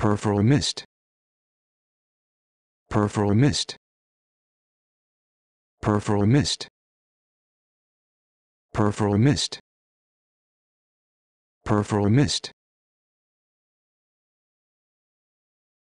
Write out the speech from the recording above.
Perforal mist. Perforal mist. Perforal mist. Perforal mist. Perforal mist.